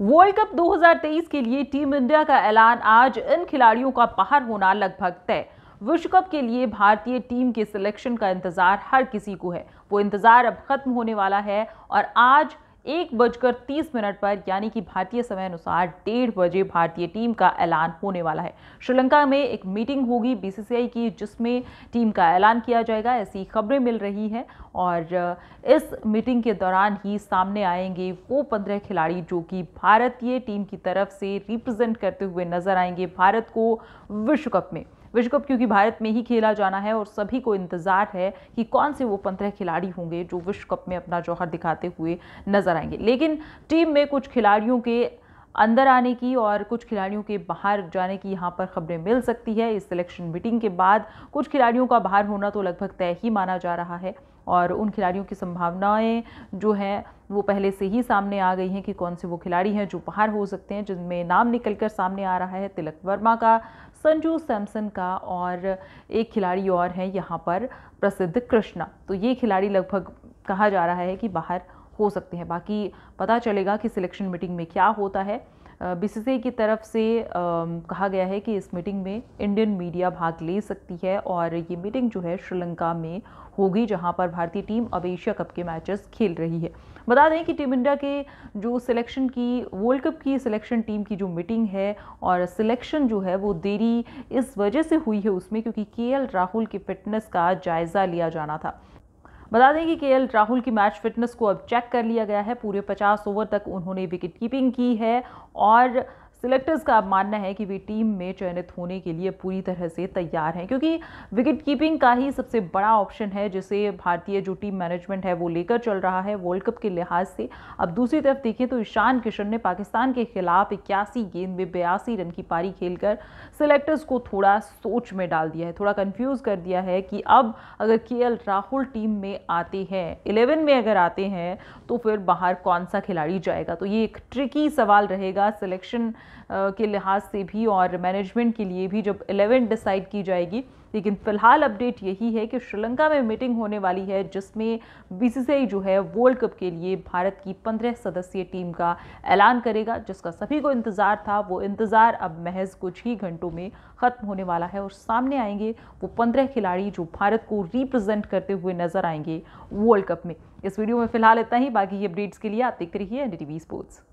world cup 2023 के लिए team India का ऐलान आज इन खिलाड़ियों का बाहर होना लगभग तय विश्व कप के लिए भारतीय टीम के सिलेक्शन का इंतजार हर किसी को है वो इंतजार अब खत्म होने वाला है और आज एक बजकर तीस मिनट पर यानी कि भारतीय समय अनुसार डेढ़ बजे भारतीय टीम का ऐलान होने वाला है श्रीलंका में एक मीटिंग होगी बीसीसीआई की जिसमें टीम का ऐलान किया जाएगा ऐसी खबरें मिल रही हैं और इस मीटिंग के दौरान ही सामने आएंगे वो पंद्रह खिलाड़ी जो कि भारतीय टीम की तरफ से रिप्रेजेंट करते हुए नजर आएंगे भारत को विश्व कप में विश्व कप क्योंकि भारत में ही खेला जाना है और सभी को इंतज़ार है कि कौन से वो पंद्रह खिलाड़ी होंगे जो विश्व कप में अपना जौहर दिखाते हुए नजर आएंगे लेकिन टीम में कुछ खिलाड़ियों के अंदर आने की और कुछ खिलाड़ियों के बाहर जाने की यहाँ पर खबरें मिल सकती है इस सिलेक्शन मीटिंग के बाद कुछ खिलाड़ियों का बाहर होना तो लगभग तय ही माना जा रहा है और उन खिलाड़ियों की संभावनाएं जो हैं वो पहले से ही सामने आ गई हैं कि कौन से वो खिलाड़ी हैं जो बाहर हो सकते हैं जिनमें नाम निकल कर सामने आ रहा है तिलक वर्मा का संजू सैमसन का और एक खिलाड़ी और हैं यहाँ पर प्रसिद्ध कृष्णा तो ये खिलाड़ी लगभग कहा जा रहा है कि बाहर हो सकते हैं बाकी पता चलेगा कि सिलेक्शन मीटिंग में क्या होता है बीसीसीआई की तरफ से कहा गया है कि इस मीटिंग में इंडियन मीडिया भाग ले सकती है और ये मीटिंग जो है श्रीलंका में होगी जहां पर भारतीय टीम अब एशिया कप के मैचेस खेल रही है बता दें कि टीम इंडिया के जो सिलेक्शन की वर्ल्ड कप की सिलेक्शन टीम की जो मीटिंग है और सिलेक्शन जो है वो देरी इस वजह से हुई है उसमें क्योंकि के राहुल की फिटनेस का जायज़ा लिया जाना था बता दें कि के राहुल की मैच फिटनेस को अब चेक कर लिया गया है पूरे 50 ओवर तक उन्होंने विकेट कीपिंग की है और सिलेक्टर्स का अब मानना है कि वे टीम में चयनित होने के लिए पूरी तरह से तैयार हैं क्योंकि विकेट कीपिंग का ही सबसे बड़ा ऑप्शन है जिसे भारतीय जो टीम मैनेजमेंट है वो लेकर चल रहा है वर्ल्ड कप के लिहाज से अब दूसरी तरफ देखिए तो ईशान किशन ने पाकिस्तान के खिलाफ इक्यासी गेंद में बयासी रन की पारी खेलकर सिलेक्टर्स को थोड़ा सोच में डाल दिया है थोड़ा कन्फ्यूज़ कर दिया है कि अब अगर के राहुल टीम में आते हैं इलेवन में अगर आते हैं तो फिर बाहर कौन सा खिलाड़ी जाएगा तो ये एक ट्रिकी सवाल रहेगा सिलेक्शन के लिहाज से भी और मैनेजमेंट के लिए भी जब एलेवन डिसाइड की जाएगी लेकिन फ़िलहाल अपडेट यही है कि श्रीलंका में मीटिंग होने वाली है जिसमें बीसीसीआई जो है वर्ल्ड कप के लिए भारत की पंद्रह सदस्यीय टीम का ऐलान करेगा जिसका सभी को इंतज़ार था वो इंतज़ार अब महज कुछ ही घंटों में ख़त्म होने वाला है और सामने आएंगे वो पंद्रह खिलाड़ी जो भारत को रिप्रजेंट करते हुए नजर आएंगे वर्ल्ड कप में इस वीडियो में फिलहाल इतना ही बाकी अपडेट्स के लिए आप देखते रहिए एन स्पोर्ट्स